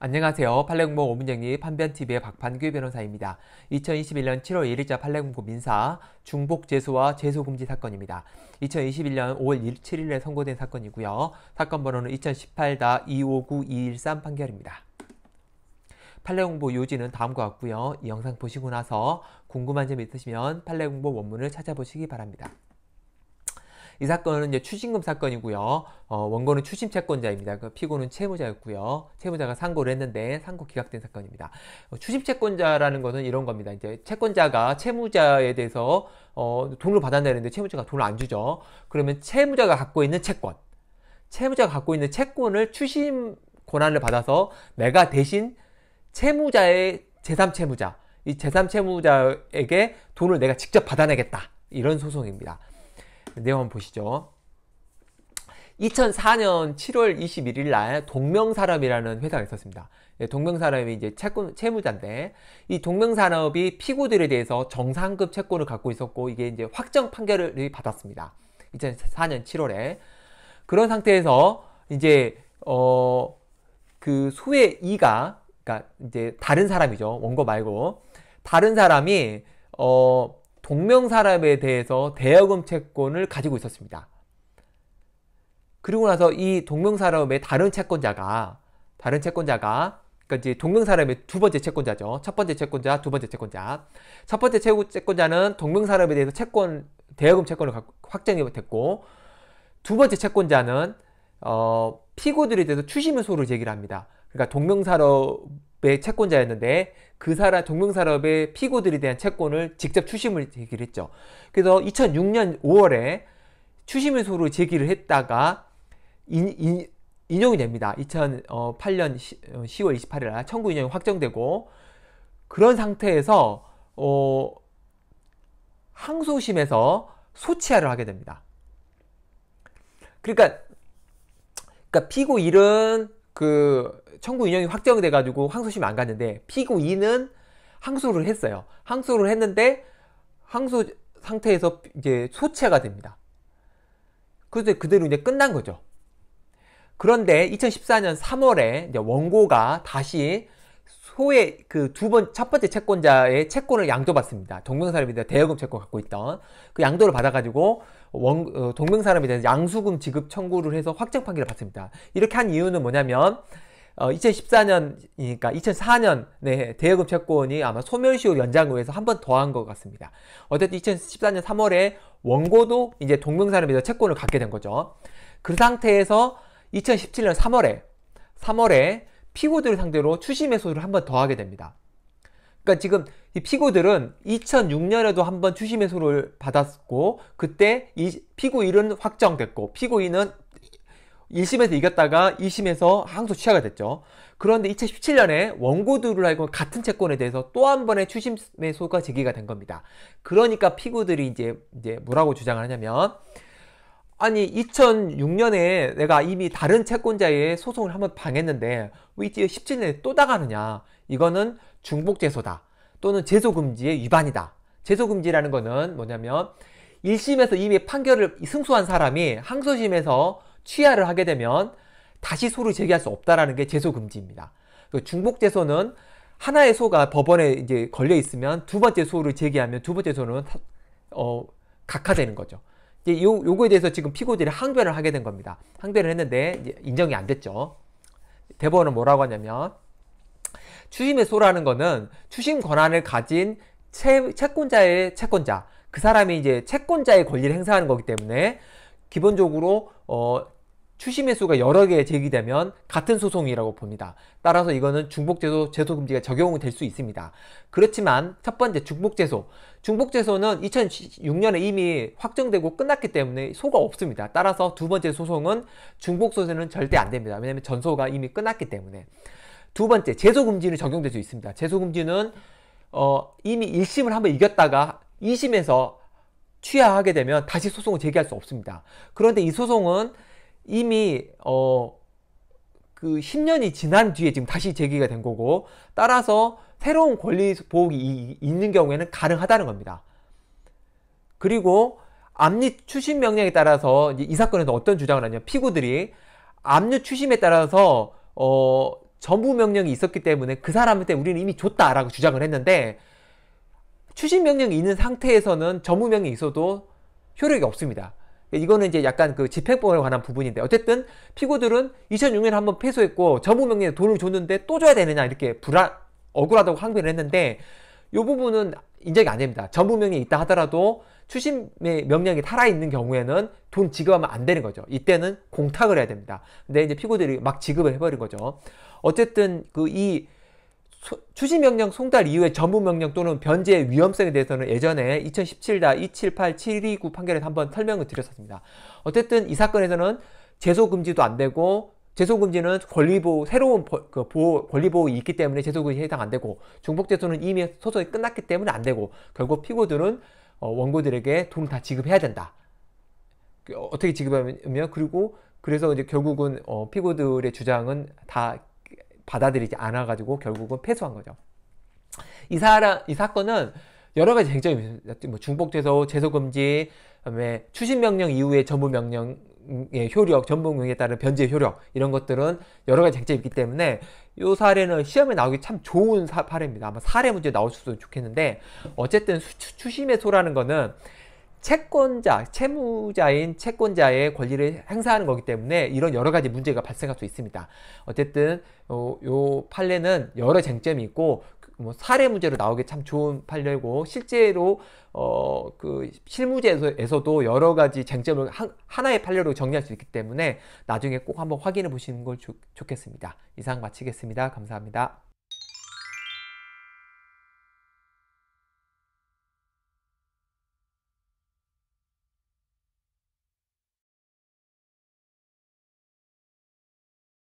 안녕하세요. 판례공모 오문영리 판변TV의 박판규 변호사입니다. 2021년 7월 1일자 판례공고 민사 중복재수와 재수금지 사건입니다. 2021년 5월 7일에 선고된 사건이고요. 사건 번호는 2018-259213 판결입니다. 판례공보 요지는 다음과 같고요. 이 영상 보시고 나서 궁금한 점 있으시면 판례공보 원문을 찾아보시기 바랍니다. 이 사건은 이제 추징금 사건이고요. 어, 원고는 추심 채권자입니다. 그 피고는 채무자였고요. 채무자가 상고를 했는데 상고 기각된 사건입니다. 어, 추심 채권자라는 것은 이런 겁니다. 이제 채권자가 채무자에 대해서 어, 돈을 받아내는데 채무자가 돈을 안 주죠. 그러면 채무자가 갖고 있는 채권, 채무자가 갖고 있는 채권을 추심 권한을 받아서 내가 대신 채무자의 제3 채무자, 이 제3 채무자에게 돈을 내가 직접 받아내겠다. 이런 소송입니다. 내용 한번 보시죠. 2004년 7월 21일 날동명사람이라는 회사가 있었습니다. 예, 동명사람이 이제 채권, 채무자인데 이 동명산업이 피고들에 대해서 정상급 채권을 갖고 있었고 이게 이제 확정 판결을 받았습니다. 2004년 7월에 그런 상태에서 이제 어그 소의 이가 그러니까 이제 다른 사람이죠 원고 말고 다른 사람이 어 동명사람에 대해서 대여금 채권을 가지고 있었습니다. 그리고 나서 이 동명사람의 다른 채권자가 다른 채권자가 그러니까 이제 동명사람의 두 번째 채권자죠. 첫 번째 채권자, 두 번째 채권자. 첫 번째 채권자는 동명사람에 대해서 채권 대여금 채권을 확정이 됐고 두 번째 채권자는 어, 피고들에 대해서 추심의 소를 제기를 합니다. 그러니까 동명사로 의 채권자였는데 그 사람 동명산업의 피고들에 대한 채권을 직접 추심을 제기를 했죠. 그래서 2006년 5월에 추심의소로 제기를 했다가 인, 인, 인용이 됩니다. 2008년 10, 월 28일 날 청구 인용이 확정되고 그런 상태에서 어, 항소심에서 소치하를 하게 됩니다. 그러니까, 그러니까 피고 1은 그 청구 인용이 확정돼 이 가지고 항소심 안 갔는데 피고 인은 항소를 했어요. 항소를 했는데 항소 상태에서 이제 소체가 됩니다. 그래서 그대로 이제 끝난 거죠. 그런데 2014년 3월에 원고가 다시 소의 그 두 번 첫 번째 채권자의 채권을 양도받습니다. 동명사람이다 대여금 채권 갖고 있던 그 양도를 받아가지고 원, 어, 동명사람에 대한 양수금 지급 청구를 해서 확정 판결을 받습니다. 이렇게 한 이유는 뭐냐면 어, 2014년이니까 2004년에 대여금 채권이 아마 소멸시효 연장으로해서한 번 더 한 것 같습니다. 어쨌든 2014년 3월에 원고도 이제 동명사람에 대한 채권을 갖게 된 거죠. 그 상태에서 2017년 3월에 3월에 피고들을 상대로 추심매소를한 번 더 하게 됩니다. 그러니까 지금 이 피고들은 2006년에도 한 번추심매소를 받았고 그때 이 피고 1은 확정됐고 피고 2는 1심에서 이겼다가 2심에서 항소 취하가 됐죠. 그런데 2017년에 원고들을 알고 같은 채권에 대해서 또 한 번의 추심 매소가 제기가 된 겁니다. 그러니까 피고들이 이제 이제 뭐라고 주장을 하냐면 아니 2006년에 내가 이미 다른 채권자의 소송을 한번 당했는데 왜 17년에 또나가느냐 이거는 중복제소다 또는 제소금지의 위반이다 제소금지라는 거는 뭐냐면 1심에서 이미 판결을 승소한 사람이 항소심에서 취하를 하게 되면 다시 소를 제기할 수 없다라는 게 제소금지입니다 그 중복제소는 하나의 소가 법원에 이제 걸려 있으면 두 번째 소를 제기하면 두 번째 소는 어, 각하되는 거죠 이제 요, 요거에 대해서 지금 피고들이 항변을 하게 된 겁니다. 항변을 했는데 인정이 안 됐죠. 대법원은 뭐라고 하냐면 추심의 소라는 거는 추심 권한을 가진 채, 채권자의 채권자 그 사람이 이제 채권자의 권리를 행사하는 거기 때문에 기본적으로 어, 추심의수가 여러 개 제기되면 같은 소송이라고 봅니다. 따라서 이거는 중복제소 제소 금지가 적용될 수 있습니다. 그렇지만 첫 번째 중복제소. 중복제소는 2006년에 이미 확정되고 끝났기 때문에 소가 없습니다. 따라서 두 번째 소송은 중복소송는 절대 안 됩니다. 왜냐하면 전소가 이미 끝났기 때문에. 두 번째 제소 금지는 적용될 수 있습니다. 제소 금지는 어, 이미 1심을 한번 이겼다가 2심에서 취하하게 되면 다시 소송을 제기할 수 없습니다. 그런데 이 소송은 이미 어, 그 10년이 지난 뒤에 지금 다시 제기가 된 거고 따라서 새로운 권리 보호기 있는 경우에는 가능하다는 겁니다. 그리고 압류 추심 명령에 따라서 이 사건에서 어떤 주장을 하냐 피고들이 압류 추심에 따라서 어 전부 명령이 있었기 때문에 그 사람한테 우리는 이미 줬다라고 주장을 했는데 추심 명령이 있는 상태에서는 전부 명령이 있어도 효력이 없습니다. 이거는 이제 약간 그 집행법에 관한 부분인데 어쨌든 피고들은 2006년에 한번 패소했고 전부명령에 돈을 줬는데 또 줘야 되느냐 이렇게 불안 억울하다고 항변을 했는데 이 부분은 인정이 안 됩니다. 전부명령이 있다 하더라도 추심의 명령이 살아있는 경우에는 돈 지급하면 안 되는 거죠. 이때는 공탁을 해야 됩니다. 근데 이제 피고들이 막 지급을 해버린 거죠. 어쨌든 그이 추시 명령 송달 이후에 전부 명령 또는 변제의 위험성에 대해서는 예전에 2017다 278 729 판결에서 한번 설명을 드렸었습니다. 어쨌든 이 사건에서는 재소 금지도 안 되고 재소 금지는 권리 보호 새로운 보, 그 보호 권리 보호 이 있기 때문에 재소 금지 해당 안 되고 중복 재소는 이미 소송이 끝났기 때문에 안 되고 결국 피고들은 어, 원고들에게 돈을 다 지급해야 된다. 그, 어떻게 지급하면 그리고 그래서 이제 결국은 어, 피고들의 주장은 다 받아들이지 않아가지고 결국은 패소한 거죠. 이 사람, 이 사건은 여러 가지 쟁점이 뭐 중복돼서 재소금지, 그다음에 추진명령 이후에 전부명령의 효력, 전부명에 따른 변제 효력 이런 것들은 여러 가지 쟁점이 있기 때문에 이 사례는 시험에 나오기 참 좋은 사, 사례입니다. 아마 사례 문제 나올 수도 좋겠는데 어쨌든 추심의 소라는 거는 채권자, 채무자인 채권자의 권리를 행사하는 거기 때문에 이런 여러 가지 문제가 발생할 수 있습니다. 어쨌든 어, 요 판례는 여러 쟁점이 있고 그, 뭐 사례 문제로 나오기 참 좋은 판례고 실제로 어 그 실무제에서도 여러 가지 쟁점을 한, 하나의 판례로 정리할 수 있기 때문에 나중에 꼭 한번 확인해 보시는 걸 좋, 좋겠습니다. 이상 마치겠습니다. 감사합니다.